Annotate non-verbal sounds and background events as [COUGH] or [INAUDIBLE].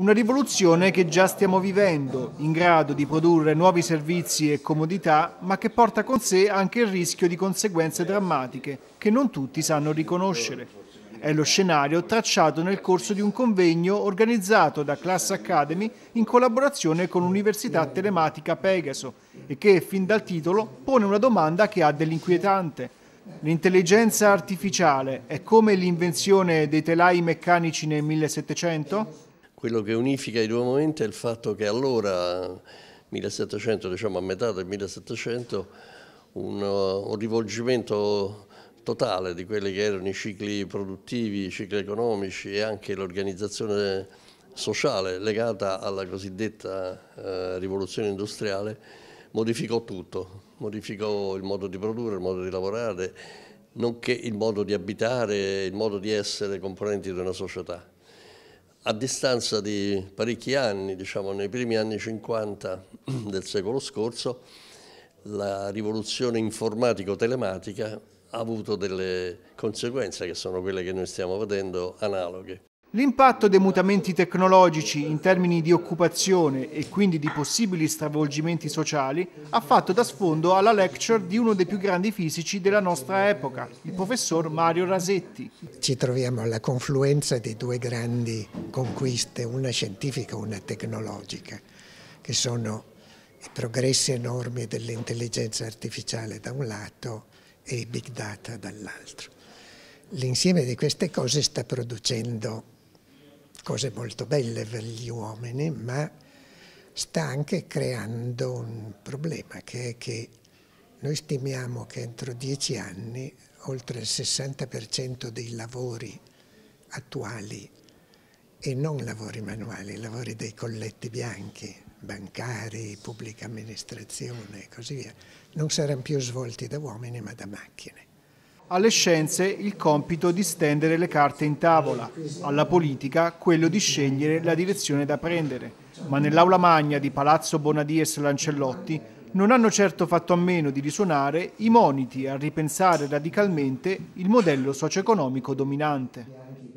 Una rivoluzione che già stiamo vivendo, in grado di produrre nuovi servizi e comodità, ma che porta con sé anche il rischio di conseguenze drammatiche che non tutti sanno riconoscere. È lo scenario tracciato nel corso di un convegno organizzato da Class Academy in collaborazione con l'Università Telematica Pegaso e che, fin dal titolo, pone una domanda che ha dell'inquietante. L'intelligenza artificiale è come l'invenzione dei telai meccanici nel 1700? Quello che unifica i due momenti è il fatto che allora, 1700, diciamo a metà del 1700, un, uh, un rivolgimento totale di quelli che erano i cicli produttivi, i cicli economici e anche l'organizzazione sociale legata alla cosiddetta eh, rivoluzione industriale modificò tutto, modificò il modo di produrre, il modo di lavorare, nonché il modo di abitare, il modo di essere componenti di una società a distanza di parecchi anni, diciamo nei primi anni 50 [CLEARS THROAT] del secolo scorso, la rivoluzione informatico-telematica ha avuto delle conseguenze che sono quelle che noi stiamo vedendo analoghe. L'impatto dei mutamenti tecnologici in termini di occupazione e quindi di possibili stravolgimenti sociali ha fatto da sfondo alla lecture di uno dei più grandi fisici della nostra epoca, il professor Mario Rasetti. Ci troviamo alla confluenza di due grandi conquiste, una scientifica e una tecnologica, che sono i progressi enormi dell'intelligenza artificiale da un lato e i big data dall'altro. L'insieme di queste cose sta producendo cose molto belle per gli uomini, ma sta anche creando un problema che è che noi stimiamo che entro dieci anni oltre il 60% dei lavori attuali e non lavori manuali, lavori dei colletti bianchi, bancari, pubblica amministrazione e così via, non saranno più svolti da uomini ma da macchine alle scienze il compito di stendere le carte in tavola, alla politica quello di scegliere la direzione da prendere. Ma nell'aula magna di Palazzo Bonadies Lancellotti non hanno certo fatto a meno di risuonare i moniti a ripensare radicalmente il modello socio-economico dominante.